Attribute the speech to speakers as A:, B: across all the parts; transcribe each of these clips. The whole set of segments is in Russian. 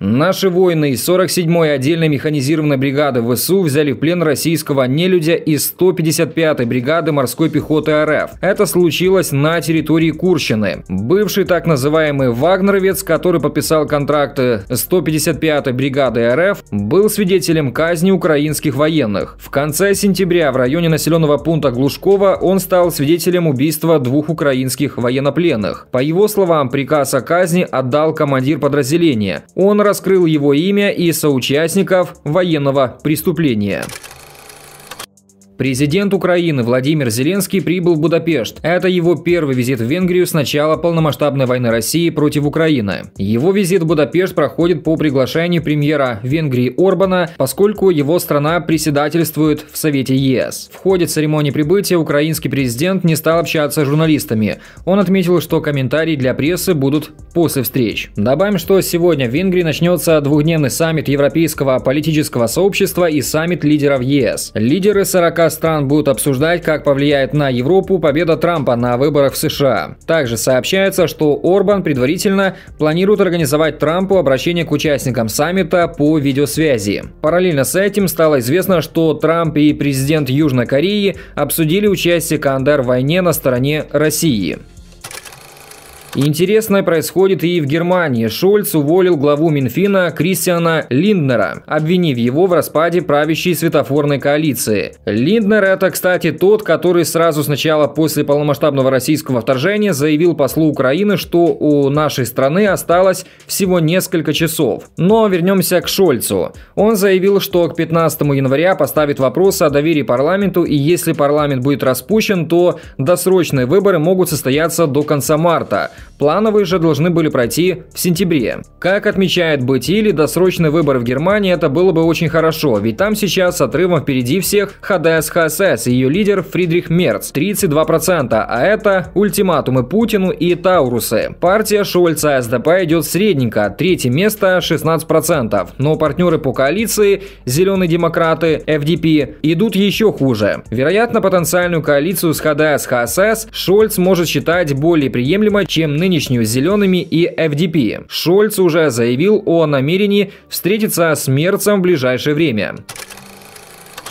A: Наши воины из 47-й отдельной механизированной бригады ВСУ взяли в плен российского нелюдя из 155-й бригады морской пехоты РФ. Это случилось на территории Курщины. Бывший так называемый «Вагнеровец», который подписал контракты 155-й бригады РФ, был свидетелем казни украинских военных. В конце сентября в районе населенного пункта Глушкова он стал свидетелем убийства двух украинских военнопленных. По его словам, приказ о казни отдал командир подразделения. Он раскрыл его имя и соучастников военного преступления. Президент Украины Владимир Зеленский прибыл в Будапешт. Это его первый визит в Венгрию с начала полномасштабной войны России против Украины. Его визит в Будапешт проходит по приглашению премьера Венгрии Орбана, поскольку его страна председательствует в Совете ЕС. В ходе церемонии прибытия украинский президент не стал общаться с журналистами. Он отметил, что комментарии для прессы будут после встреч. Добавим, что сегодня в Венгрии начнется двухдневный саммит Европейского политического сообщества и саммит лидеров ЕС. Лидеры 40 стран будут обсуждать, как повлияет на Европу победа Трампа на выборах в США. Также сообщается, что Орбан предварительно планирует организовать Трампу обращение к участникам саммита по видеосвязи. Параллельно с этим стало известно, что Трамп и президент Южной Кореи обсудили участие Кандар в войне на стороне России. Интересное происходит и в Германии. Шольц уволил главу Минфина Кристиана Линднера, обвинив его в распаде правящей светофорной коалиции. Линднер – это, кстати, тот, который сразу сначала после полномасштабного российского вторжения заявил послу Украины, что у нашей страны осталось всего несколько часов. Но вернемся к Шольцу. Он заявил, что к 15 января поставит вопрос о доверии парламенту, и если парламент будет распущен, то досрочные выборы могут состояться до конца марта – Плановые же должны были пройти в сентябре. Как отмечает Бытили, досрочные выборы в Германии это было бы очень хорошо, ведь там сейчас с отрывом впереди всех ХДС ХСС и ее лидер Фридрих Мерц 32%, а это ультиматумы Путину и Таурусы. Партия Шольца СДП идет средненько, третье место 16%, но партнеры по коалиции «Зеленые демократы», (ФДП) идут еще хуже. Вероятно, потенциальную коалицию с ХДС ХСС Шольц может считать более приемлемой, чем ныне нынешнюю с зелеными и ФДП. Шольц уже заявил о намерении встретиться с Мерцем в ближайшее время.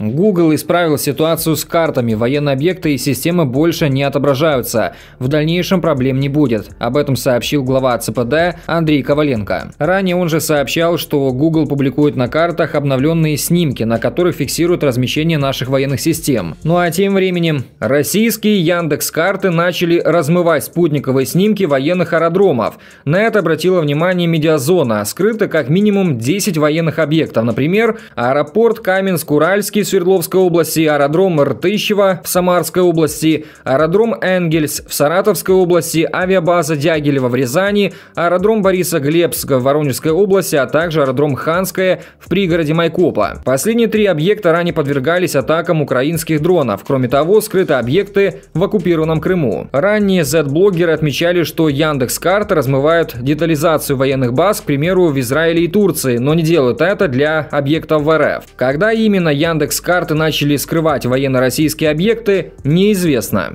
A: Google исправил ситуацию с картами, военные объекты и системы больше не отображаются. В дальнейшем проблем не будет. Об этом сообщил глава ЦПД Андрей Коваленко. Ранее он же сообщал, что Google публикует на картах обновленные снимки, на которых фиксируют размещение наших военных систем. Ну а тем временем российские Яндекс-карты начали размывать спутниковые снимки военных аэродромов. На это обратила внимание медиазона. Скрыто как минимум 10 военных объектов, например, аэропорт Каменск-Уральский Свердловской области, аэродром Ртыщева в Самарской области, аэродром Энгельс в Саратовской области, авиабаза Дягилева в Рязани, аэродром Бориса Глебска в Воронежской области, а также аэродром Ханское в пригороде Майкопа. Последние три объекта ранее подвергались атакам украинских дронов. Кроме того, скрыты объекты в оккупированном Крыму. Ранее Z-блогеры отмечали, что Яндекс.Карта размывают детализацию военных баз, к примеру, в Израиле и Турции, но не делают это для объектов в РФ. Когда именно Яндекс с карты начали скрывать военно-российские объекты, неизвестно.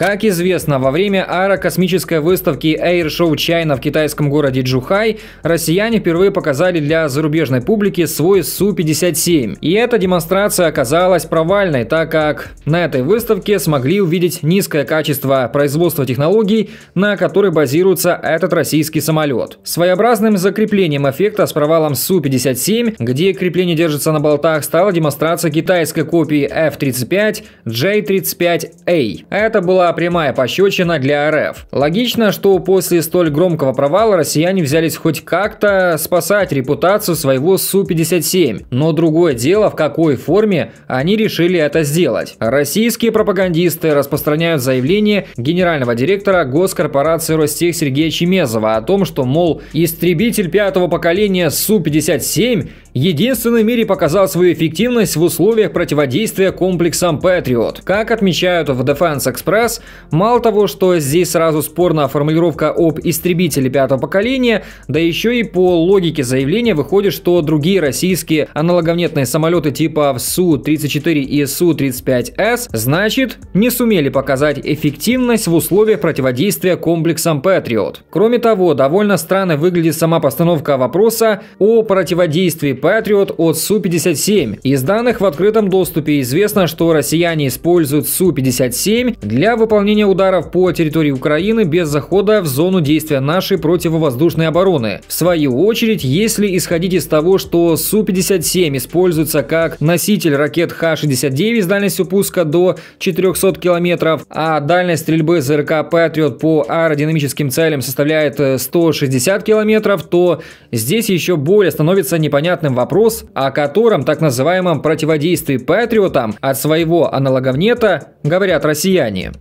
A: Как известно, во время аэрокосмической выставки Air Show China в китайском городе Джухай россияне впервые показали для зарубежной публики свой Су-57. И эта демонстрация оказалась провальной, так как на этой выставке смогли увидеть низкое качество производства технологий, на которой базируется этот российский самолет. Своеобразным закреплением эффекта с провалом Су-57, где крепление держится на болтах, стала демонстрация китайской копии F-35 J-35A. Это была прямая пощечина для РФ. Логично, что после столь громкого провала россияне взялись хоть как-то спасать репутацию своего Су-57, но другое дело, в какой форме они решили это сделать. Российские пропагандисты распространяют заявление генерального директора госкорпорации Ростех Сергея Чемезова о том, что, мол, истребитель пятого поколения Су-57 единственный в мире показал свою эффективность в условиях противодействия комплексам Patriot. Как отмечают в Defense Express, мало того, что здесь сразу спорная формулировка об истребителе пятого поколения, да еще и по логике заявления выходит, что другие российские аналоговнетные самолеты типа Су-34 и Су-35С, значит, не сумели показать эффективность в условиях противодействия комплексам Patriot. Кроме того, довольно странно выглядит сама постановка вопроса о противодействии Patriot от Су-57. Из данных в открытом доступе известно, что россияне используют Су-57 для выполнения ударов по территории Украины без захода в зону действия нашей противовоздушной обороны. В свою очередь, если исходить из того, что Су-57 используется как носитель ракет Х-69 с дальностью пуска до 400 километров, а дальность стрельбы ЗРК Patriot по аэродинамическим целям составляет 160 э, километров, то здесь еще более становится непонятным этом вопрос о котором так называемом противодействии патриотам от своего аналоговнета говорят россияне.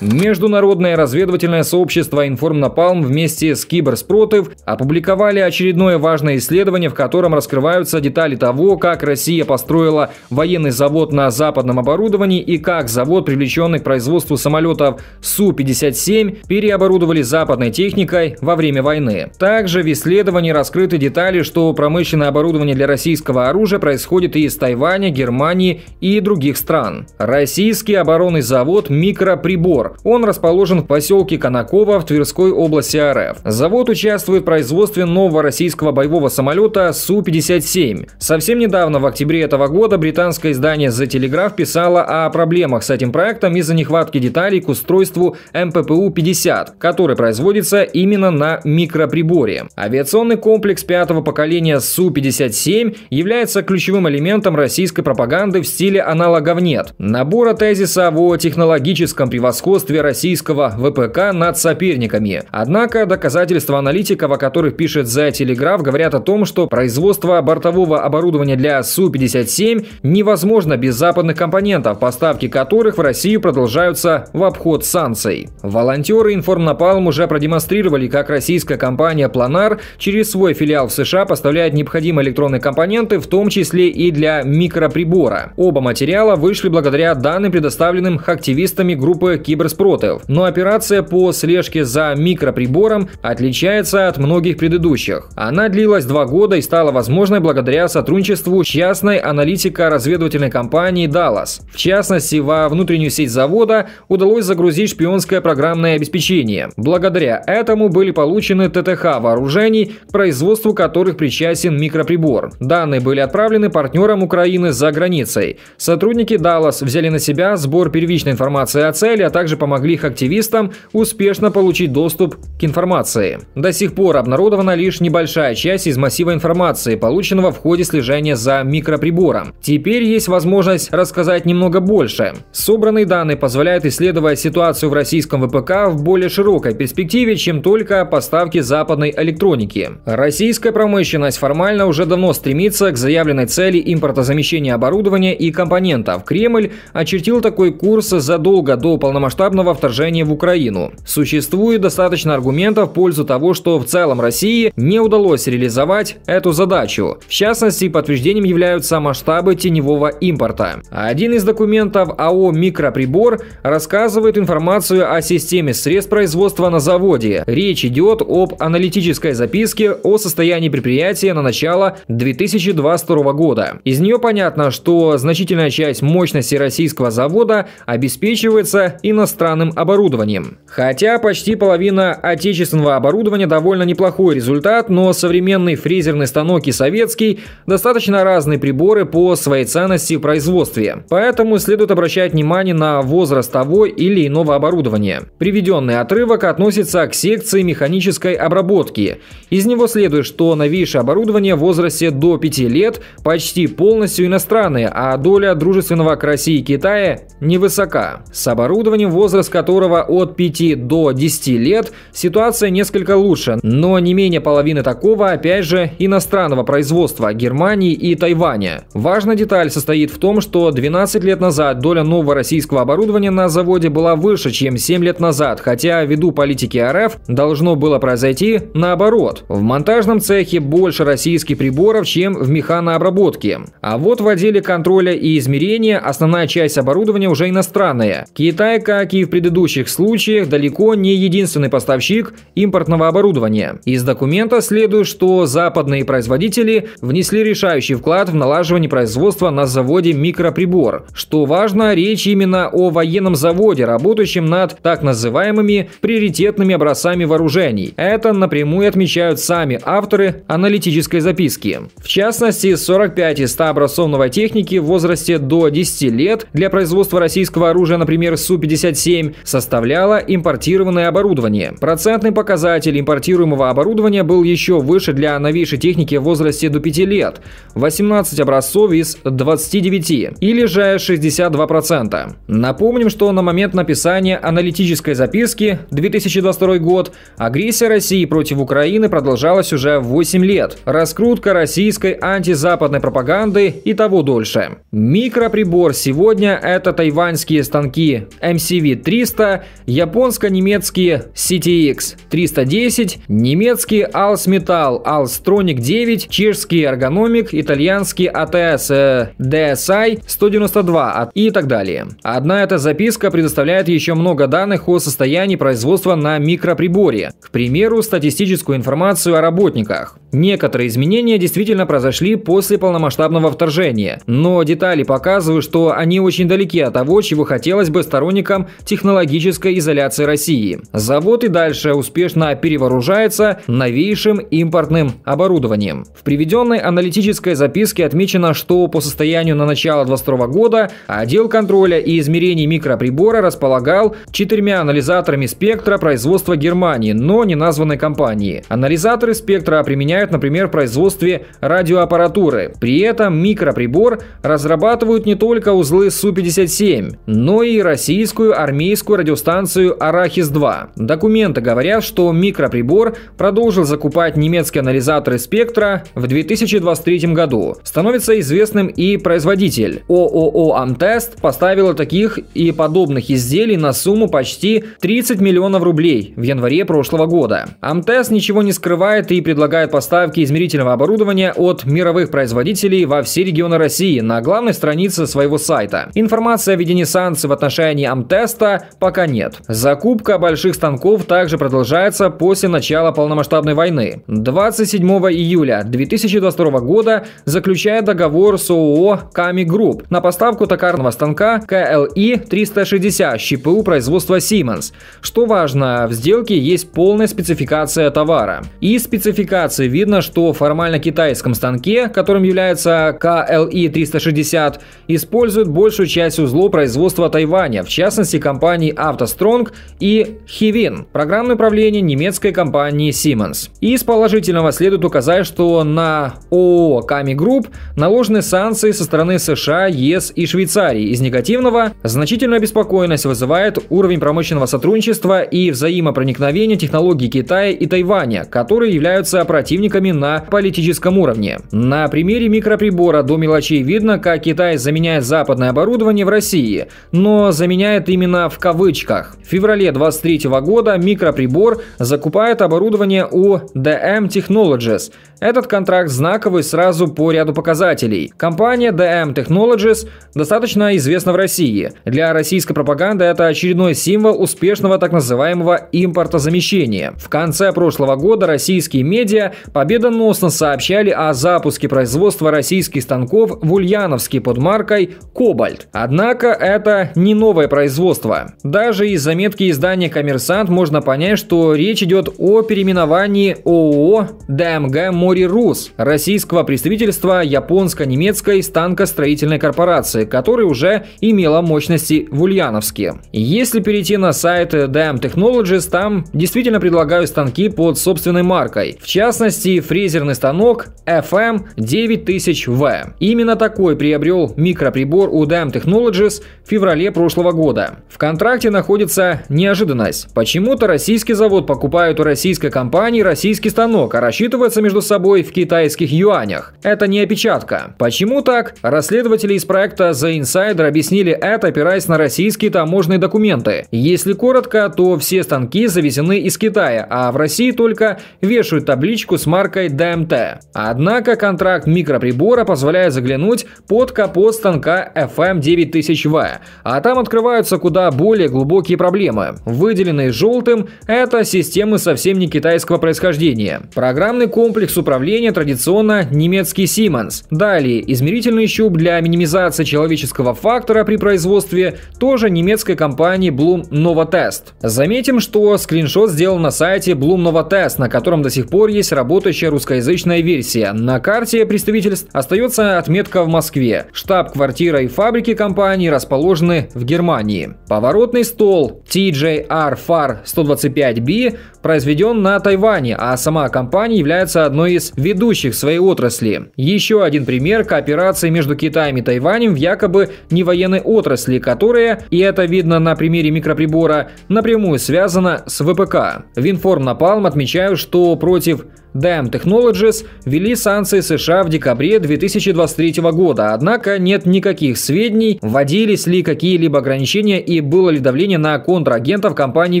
A: Международное разведывательное сообщество «Информнапалм» вместе с «Киберспротив» опубликовали очередное важное исследование, в котором раскрываются детали того, как Россия построила военный завод на западном оборудовании и как завод, привлеченный к производству самолетов Су-57, переоборудовали западной техникой во время войны. Также в исследовании раскрыты детали, что промышленное оборудование для российского оружия происходит и из Тайваня, Германии и других стран. Российский оборонный завод «Микроприбор» Мотор. Он расположен в поселке Конаково в Тверской области РФ. Завод участвует в производстве нового российского боевого самолета Су-57. Совсем недавно, в октябре этого года, британское издание The Telegraph писало о проблемах с этим проектом из-за нехватки деталей к устройству МППУ-50, который производится именно на микроприборе. Авиационный комплекс пятого поколения Су-57 является ключевым элементом российской пропаганды в стиле аналогов нет. Набора тезиса о технологическом превосходстве превосходстве российского ВПК над соперниками. Однако доказательства аналитиков, о которых пишет за Телеграф, говорят о том, что производство бортового оборудования для Су-57 невозможно без западных компонентов, поставки которых в Россию продолжаются в обход санкций. Волонтеры Информнапалм уже продемонстрировали, как российская компания Planar через свой филиал в США поставляет необходимые электронные компоненты, в том числе и для микроприбора. Оба материала вышли благодаря данным, предоставленным активистами группы кибер Киберспротел, но операция по слежке за микроприбором отличается от многих предыдущих. Она длилась два года и стала возможной благодаря сотрудничеству частной аналитико-разведывательной компании Dallas. В частности, во внутреннюю сеть завода удалось загрузить шпионское программное обеспечение. Благодаря этому были получены ТТХ вооружений, к производству которых причастен микроприбор. Данные были отправлены партнерам Украины за границей. Сотрудники Dallas взяли на себя сбор первичной информации о цели, а также также помогли их активистам успешно получить доступ к информации. До сих пор обнародована лишь небольшая часть из массива информации, полученного в ходе слежения за микроприбором. Теперь есть возможность рассказать немного больше. Собранные данные позволяют исследовать ситуацию в российском ВПК в более широкой перспективе, чем только поставки западной электроники. Российская промышленность формально уже давно стремится к заявленной цели импортозамещения оборудования и компонентов. Кремль очертил такой курс задолго до полномасштабного полномасштабного вторжения в Украину. Существует достаточно аргументов в пользу того, что в целом России не удалось реализовать эту задачу. В частности, подтверждением являются масштабы теневого импорта. Один из документов АО «Микроприбор» рассказывает информацию о системе средств производства на заводе. Речь идет об аналитической записке о состоянии предприятия на начало 2022 года. Из нее понятно, что значительная часть мощности российского завода обеспечивается иностранными иностранным оборудованием. Хотя почти половина отечественного оборудования довольно неплохой результат, но современный фрезерный станок и советский достаточно разные приборы по своей ценности в производстве. Поэтому следует обращать внимание на возраст того или иного оборудования. Приведенный отрывок относится к секции механической обработки. Из него следует, что новейшее оборудование в возрасте до 5 лет почти полностью иностранное, а доля дружественного к России и Китая невысока. С оборудованием в возраст которого от 5 до 10 лет, ситуация несколько лучше, но не менее половины такого, опять же, иностранного производства Германии и Тайваня. Важная деталь состоит в том, что 12 лет назад доля нового российского оборудования на заводе была выше, чем 7 лет назад, хотя ввиду политики РФ должно было произойти наоборот. В монтажном цехе больше российских приборов, чем в механообработке. А вот в отделе контроля и измерения основная часть оборудования уже иностранная. Китайка, как и в предыдущих случаях, далеко не единственный поставщик импортного оборудования. Из документа следует, что западные производители внесли решающий вклад в налаживание производства на заводе «Микроприбор». Что важно, речь именно о военном заводе, работающем над так называемыми приоритетными образцами вооружений. Это напрямую отмечают сами авторы аналитической записки. В частности, 45 из 100 образцов новой техники в возрасте до 10 лет для производства российского оружия, например, Су-57 77 составляло импортированное оборудование. Процентный показатель импортируемого оборудования был еще выше для новейшей техники в возрасте до 5 лет – 18 образцов из 29, или же 62%. Напомним, что на момент написания аналитической записки 2022 год агрессия России против Украины продолжалась уже 8 лет, раскрутка российской антизападной пропаганды и того дольше. Микроприбор сегодня – это тайваньские станки MCV DV300, японско-немецкие CTX 310, немецкие Alsmetal Alstronic 9, чешский Ergonomic, итальянский ATS DSI 192 и так далее. Одна эта записка предоставляет еще много данных о состоянии производства на микроприборе, к примеру, статистическую информацию о работниках. Некоторые изменения действительно произошли после полномасштабного вторжения, но детали показывают, что они очень далеки от того, чего хотелось бы сторонникам технологической изоляции России. Завод и дальше успешно перевооружается новейшим импортным оборудованием. В приведенной аналитической записке отмечено, что по состоянию на начало 2022 года отдел контроля и измерений микроприбора располагал четырьмя анализаторами спектра производства Германии, но не названной компании. Анализаторы спектра применяют, например, в производстве радиоаппаратуры. При этом микроприбор разрабатывают не только узлы Су-57, но и российскую армейскую радиостанцию «Арахис-2». Документы говорят, что микроприбор продолжил закупать немецкие анализаторы спектра в 2023 году. Становится известным и производитель. ООО «Амтест» поставила таких и подобных изделий на сумму почти 30 миллионов рублей в январе прошлого года. «Амтест» ничего не скрывает и предлагает поставки измерительного оборудования от мировых производителей во все регионы России на главной странице своего сайта. Информация о введении санкций в отношении Амтест Роста пока нет. Закупка больших станков также продолжается после начала полномасштабной войны. 27 июля 2022 года заключает договор с ООО «Ками Групп» на поставку токарного станка КЛИ-360 ЩПУ производства Siemens. Что важно, в сделке есть полная спецификация товара. Из спецификации видно, что формально китайском станке, которым является КЛИ-360, используют большую часть узлов производства Тайваня, в частности компаний AutoStrong и «Хивин» – программное управление немецкой компании Siemens. Из положительного следует указать, что на ООО «Ками Групп» наложены санкции со стороны США, ЕС и Швейцарии. Из негативного значительную обеспокоенность вызывает уровень промышленного сотрудничества и взаимопроникновения технологий Китая и Тайваня, которые являются противниками на политическом уровне. На примере микроприбора до мелочей видно, как Китай заменяет западное оборудование в России, но заменяет именно именно в кавычках. В феврале 2023 года микроприбор закупает оборудование у DM Technologies. Этот контракт знаковый сразу по ряду показателей. Компания DM Technologies достаточно известна в России. Для российской пропаганды это очередной символ успешного так называемого импортозамещения. В конце прошлого года российские медиа победоносно сообщали о запуске производства российских станков в Ульяновске под маркой «Кобальт». Однако это не новое производство производства. Даже из заметки издания «Коммерсант» можно понять, что речь идет о переименовании ООО «ДМГ Мори Рус российского представительства японско-немецкой станкостроительной корпорации, которая уже имела мощности в Ульяновске. Если перейти на сайт DM Technologies, там действительно предлагают станки под собственной маркой. В частности, фрезерный станок FM 9000V. Именно такой приобрел микроприбор у DM Technologies в феврале прошлого года. В контракте находится неожиданность. Почему-то российский завод покупают у российской компании российский станок, а рассчитывается между собой в китайских юанях. Это не опечатка. Почему так? Расследователи из проекта The Insider объяснили это, опираясь на российские таможенные документы. Если коротко, то все станки завезены из Китая, а в России только вешают табличку с маркой DMT. Однако контракт микроприбора позволяет заглянуть под капот станка FM9000V, а там открываются куда куда более глубокие проблемы. Выделенные желтым – это системы совсем не китайского происхождения. Программный комплекс управления традиционно немецкий Siemens. Далее, измерительный щуп для минимизации человеческого фактора при производстве тоже немецкой компании Bloom Novatest. Заметим, что скриншот сделан на сайте Bloom Novatest, на котором до сих пор есть работающая русскоязычная версия. На карте представительств остается отметка в Москве. Штаб-квартира и фабрики компании расположены в Германии. Поворотный стол TJR FAR 125B произведен на Тайване, а сама компания является одной из ведущих в своей отрасли. Еще один пример кооперации между Китаем и Тайванем в якобы невоенной отрасли, которая, и это видно на примере микроприбора, напрямую связана с ВПК. Винформ Напалм отмечают, что против Dime Technologies ввели санкции США в декабре 2023 года, однако нет никаких сведений, вводились ли какие-либо ограничения и было ли давление на контрагентов компаний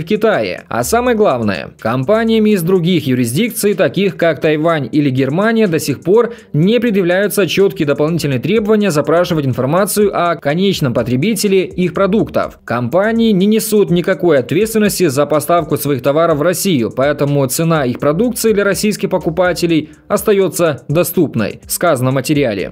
A: в Китае. А самое главное, компаниями из других юрисдикций, таких как Тайвань или Германия, до сих пор не предъявляются четкие дополнительные требования запрашивать информацию о конечном потребителе их продуктов. Компании не несут никакой ответственности за поставку своих товаров в Россию, поэтому цена их продукции для российских списке покупателей остается доступной, сказано в материале.